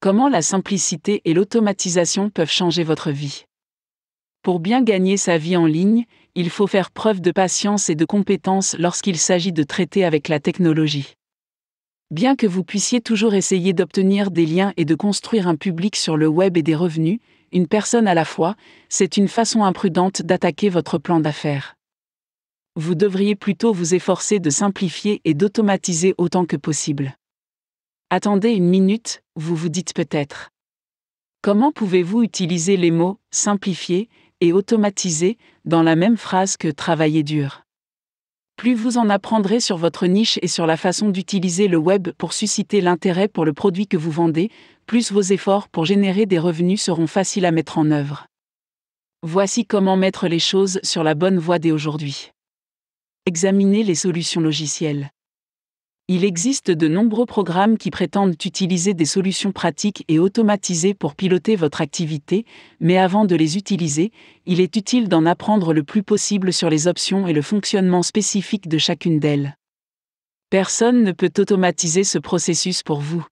Comment la simplicité et l'automatisation peuvent changer votre vie Pour bien gagner sa vie en ligne, il faut faire preuve de patience et de compétence lorsqu'il s'agit de traiter avec la technologie. Bien que vous puissiez toujours essayer d'obtenir des liens et de construire un public sur le web et des revenus, une personne à la fois, c'est une façon imprudente d'attaquer votre plan d'affaires. Vous devriez plutôt vous efforcer de simplifier et d'automatiser autant que possible. Attendez une minute, vous vous dites peut-être. Comment pouvez-vous utiliser les mots simplifier et automatiser dans la même phrase que travailler dur Plus vous en apprendrez sur votre niche et sur la façon d'utiliser le web pour susciter l'intérêt pour le produit que vous vendez, plus vos efforts pour générer des revenus seront faciles à mettre en œuvre. Voici comment mettre les choses sur la bonne voie dès aujourd'hui. Examinez les solutions logicielles. Il existe de nombreux programmes qui prétendent utiliser des solutions pratiques et automatisées pour piloter votre activité, mais avant de les utiliser, il est utile d'en apprendre le plus possible sur les options et le fonctionnement spécifique de chacune d'elles. Personne ne peut automatiser ce processus pour vous.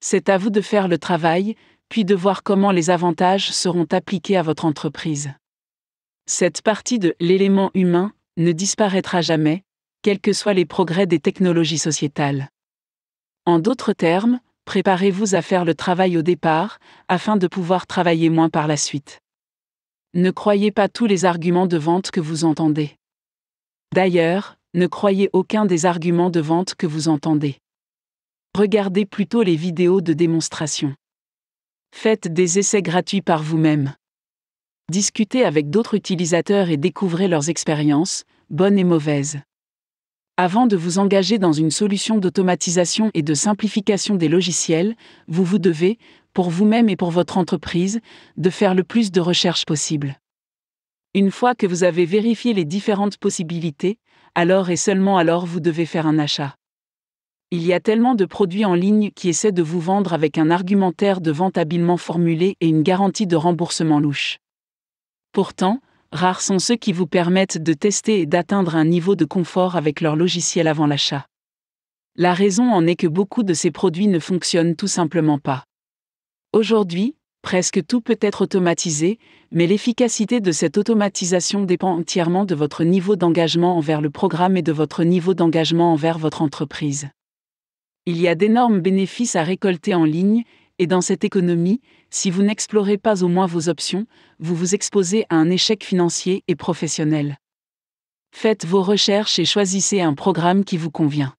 C'est à vous de faire le travail, puis de voir comment les avantages seront appliqués à votre entreprise. Cette partie de l'élément humain ne disparaîtra jamais, quels que soient les progrès des technologies sociétales. En d'autres termes, préparez-vous à faire le travail au départ, afin de pouvoir travailler moins par la suite. Ne croyez pas tous les arguments de vente que vous entendez. D'ailleurs, ne croyez aucun des arguments de vente que vous entendez. Regardez plutôt les vidéos de démonstration. Faites des essais gratuits par vous-même. Discutez avec d'autres utilisateurs et découvrez leurs expériences, bonnes et mauvaises. Avant de vous engager dans une solution d'automatisation et de simplification des logiciels, vous vous devez, pour vous-même et pour votre entreprise, de faire le plus de recherches possible. Une fois que vous avez vérifié les différentes possibilités, alors et seulement alors vous devez faire un achat. Il y a tellement de produits en ligne qui essaient de vous vendre avec un argumentaire de vente habilement formulé et une garantie de remboursement louche. Pourtant, rares sont ceux qui vous permettent de tester et d'atteindre un niveau de confort avec leur logiciel avant l'achat. La raison en est que beaucoup de ces produits ne fonctionnent tout simplement pas. Aujourd'hui, presque tout peut être automatisé, mais l'efficacité de cette automatisation dépend entièrement de votre niveau d'engagement envers le programme et de votre niveau d'engagement envers votre entreprise. Il y a d'énormes bénéfices à récolter en ligne, et dans cette économie, si vous n'explorez pas au moins vos options, vous vous exposez à un échec financier et professionnel. Faites vos recherches et choisissez un programme qui vous convient.